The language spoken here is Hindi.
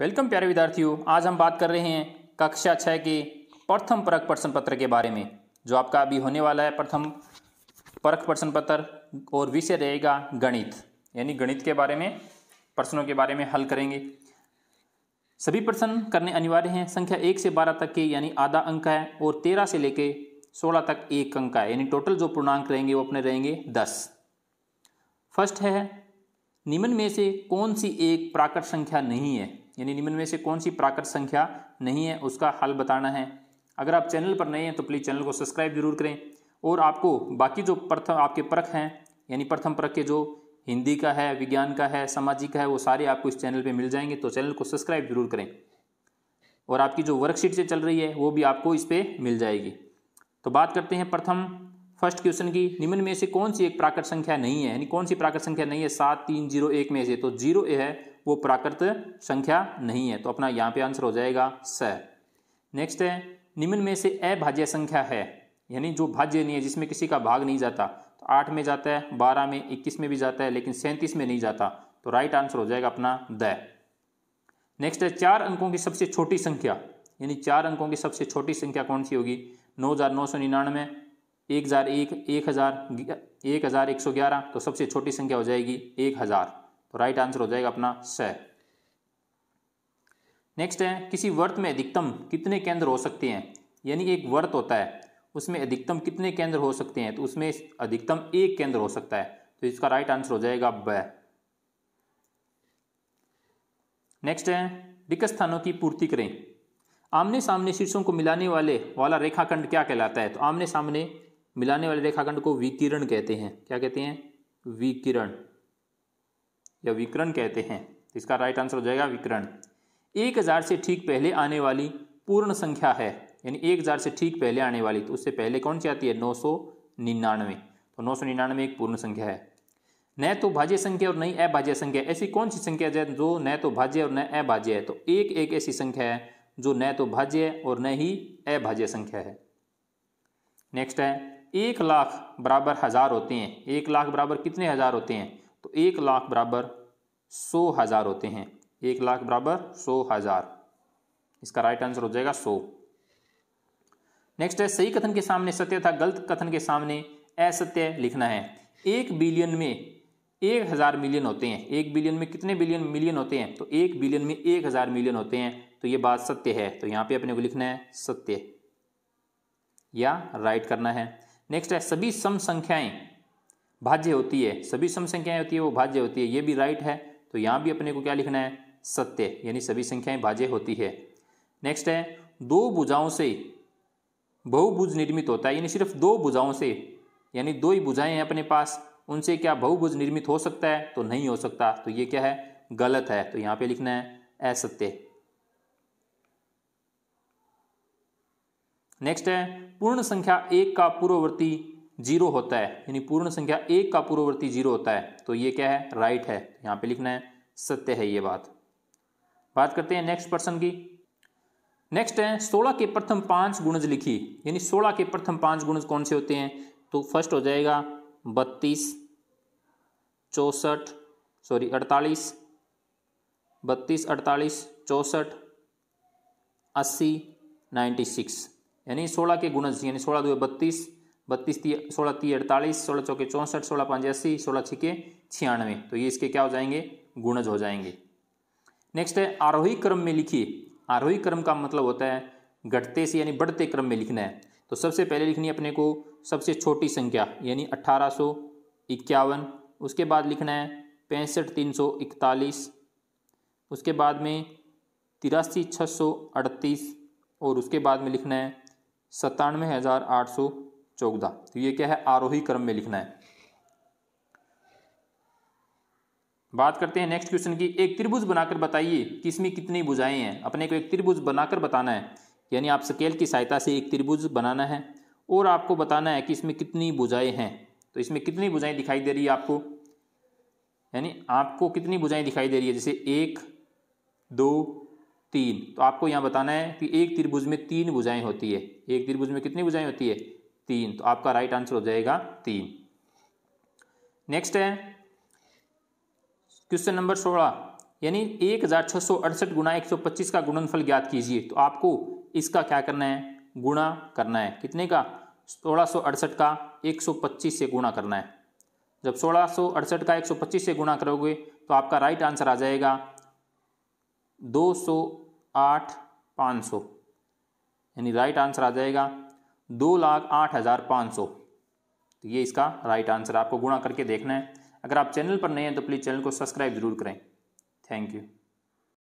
वेलकम प्यारे विद्यार्थियों आज हम बात कर रहे हैं कक्षा छः के प्रथम परख प्रश्न पत्र के बारे में जो आपका अभी होने वाला है प्रथम परख प्रश्न पत्र और विषय रहेगा गणित यानी गणित के बारे में प्रश्नों के बारे में हल करेंगे सभी प्रश्न करने अनिवार्य हैं संख्या एक से बारह तक के यानी आधा अंक है और तेरह से लेके सोलह तक एक अंक है यानी टोटल जो पूर्णांक रहेंगे वो अपने रहेंगे दस फर्स्ट है निम्न में से कौन सी एक प्राकृत संख्या नहीं है यानी निम्न में से कौन सी प्राकृत संख्या नहीं है उसका हल बताना है अगर आप चैनल पर नए हैं तो प्लीज़ चैनल को सब्सक्राइब जरूर करें और आपको बाकी जो प्रथम आपके परख हैं यानी प्रथम परख के जो हिंदी का है विज्ञान का है सामाजिक का है वो सारे आपको इस चैनल पे मिल जाएंगे तो चैनल को सब्सक्राइब जरूर करें और आपकी जो वर्कशीट से चल रही है वो भी आपको इस पर मिल जाएगी तो बात करते हैं प्रथम फर्स्ट क्वेश्चन की निम्न में से कौन सी एक प्राकृत संख्या नहीं है यानी कौन सी प्राकृत संख्या नहीं है सात तीन जीरो एक में से तो जीरो ए है वो प्राकृत संख्या नहीं है तो अपना यहाँ पे आंसर हो जाएगा स नेक्स्ट है निम्न में से अभाज्य संख्या है यानी जो भाज्य नहीं है जिसमें किसी का भाग नहीं जाता तो आठ में जाता है बारह में इक्कीस में भी जाता है लेकिन सैंतीस में नहीं जाता तो राइट आंसर हो जाएगा अपना द नेक्स्ट है चार अंकों की सबसे छोटी संख्या यानी चार अंकों की सबसे छोटी संख्या कौन सी होगी नौ हज़ार नौ सौ निन्यानवे एक हज़ार एक एक हज़ार एक हज़ार एक सौ ग्यारह तो सबसे छोटी संख्या हो जाएगी एक हज़ार तो राइट आंसर हो जाएगा अपना स नेक्स्ट है किसी वर्त में अधिकतम कितने केंद्र हो सकते हैं यानी एक वर्त होता है उसमें अधिकतम कितने केंद्र हो सकते हैं तो उसमें अधिकतम एक केंद्र हो सकता है तो इसका राइट आंसर हो जाएगा ब नेक्स्ट है रिक्त स्थानों की पूर्ति करें आमने सामने शीर्षों को मिलाने वाले वाला रेखाखंड क्या कहलाता है तो आमने सामने मिलाने वाले रेखाखंड को विकिरण कहते हैं क्या कहते हैं विकिरण या विकरण कहते हैं इसका राइट आंसर हो जाएगा विकरण एक हजार से ठीक पहले आने वाली पूर्ण संख्या है यानी एक हजार से ठीक पहले आने वाली तो उससे पहले कौन सी आती है नौ सौ निन्यानवे तो नौ सौ निन्यानवे एक पूर्ण संख्या है न तो भाज्य संख्या और नई अभाज्य संख्या ऐसी कौन सी संख्या है जो न तो भाज्य और न अभाज्य है तो एक एक ऐसी संख्या है जो न तो भाज्य और न ही अभाज्य संख्या है नेक्स्ट है एक लाख बराबर हज़ार होते हैं एक लाख बराबर कितने हज़ार होते हैं तो एक लाख बराबर सौ हज़ार होते हैं एक लाख बराबर सौ हज़ार इसका राइट आंसर हो जाएगा सौ नेक्स्ट है सही कथन के सामने सत्य था गलत कथन के सामने असत्य लिखना है एक बिलियन में एक हज़ार मिलियन होते हैं एक बिलियन में कितने बिलियन मिलियन होते हैं तो एक बिलियन में एक हज़ार मिलियन होते हैं तो ये बात सत्य है तो यहाँ पे अपने को लिखना है सत्य या राइट करना है नेक्स्ट है सभी सम संख्याएं भाज्य होती है सभी सम संख्याएं होती है वो भाज्य होती है ये भी राइट है तो यहाँ भी अपने को क्या लिखना है सत्य यानी सभी संख्याएं भाज्य होती है नेक्स्ट है दो भुजाओं से बहुभुज निर्मित होता है यानी सिर्फ दो भुजाओं से यानी दो ही भुजाएं हैं अपने पास उनसे क्या बहुभुज निर्मित हो सकता है तो नहीं हो सकता तो ये क्या है गलत है तो यहाँ पे लिखना है असत्य नेक्स्ट है पूर्ण संख्या एक का पूर्ववर्ती जीरो होता है यानी पूर्ण संख्या एक का पूर्ववर्ती जीरो होता है तो ये क्या है राइट है यहाँ पे लिखना है सत्य है ये बात बात करते हैं नेक्स्ट पर्सन की नेक्स्ट है सोलह के प्रथम पांच गुणज लिखी यानी सोलह के प्रथम पांच गुणज कौन से होते हैं तो फर्स्ट हो जाएगा बत्तीस चौसठ सॉरी अड़तालीस बत्तीस अड़तालीस चौसठ अस्सी नाइन्टी सिक्स यानी सोलह के गुणज यानी सोलह दो बत्तीस बत्तीस ती सोलह ती अड़तालीस सोलह चौके चौंसठ सोलह पाँच अस्सी सोलह छिके छियानवे तो ये इसके क्या हो जाएंगे गुणज हो जाएंगे नेक्स्ट है आरोही क्रम में लिखिए आरोही क्रम का मतलब होता है घटते से यानी बढ़ते क्रम में लिखना है तो सबसे पहले लिखनी है अपने को सबसे छोटी संख्या यानी अट्ठारह सौ इक्यावन उसके बाद लिखना है पैंसठ तीन सौ इकतालीस उसके बाद में तिरासी छः सौ अड़तीस और उसके बाद में लिखना है सत्तानवे हज़ार आठ सौ चौदह तो ये क्या है आरोही क्रम में लिखना है बात करते हैं नेक्स्ट क्वेश्चन की एक त्रिभुज बनाकर बताइए कि इसमें कितनी भुजाएं हैं अपने को एक त्रिभुज बनाकर बताना है यानी आप स्केल की सहायता से एक त्रिभुज बनाना है और आपको बताना है कि इसमें कितनी भुजाएं हैं तो इसमें कितनी भुजाएं दिखाई दे रही है आपको यानी आपको कितनी भुजाएं दिखाई दे रही है जैसे एक दो तीन तो आपको यहाँ बताना है कि एक त्रिभुज में तीन भुजाएं होती है एक त्रिभुज में कितनी भुजाएं होती है तीन तो आपका राइट आंसर हो जाएगा तीन नेक्स्ट है क्वेश्चन नंबर सोलह यानी एक हज़ार छः सौ अड़सठ गुना एक सौ पच्चीस का गुणनफल ज्ञात कीजिए तो आपको इसका क्या करना है गुणा करना है कितने का सोलह सौ अड़सठ का एक सौ पच्चीस से गुणा करना है जब सोलह सौ अड़सठ का एक सौ पच्चीस से गुणा करोगे तो आपका राइट आंसर आ जाएगा दो सौ आठ पाँच सौ यानी राइट आंसर आ जाएगा दो लाख आठ हज़ार पाँच सौ तो ये इसका राइट आंसर आपको गुणा करके देखना है अगर आप चैनल पर नए हैं तो प्लीज़ चैनल को सब्सक्राइब ज़रूर करें थैंक यू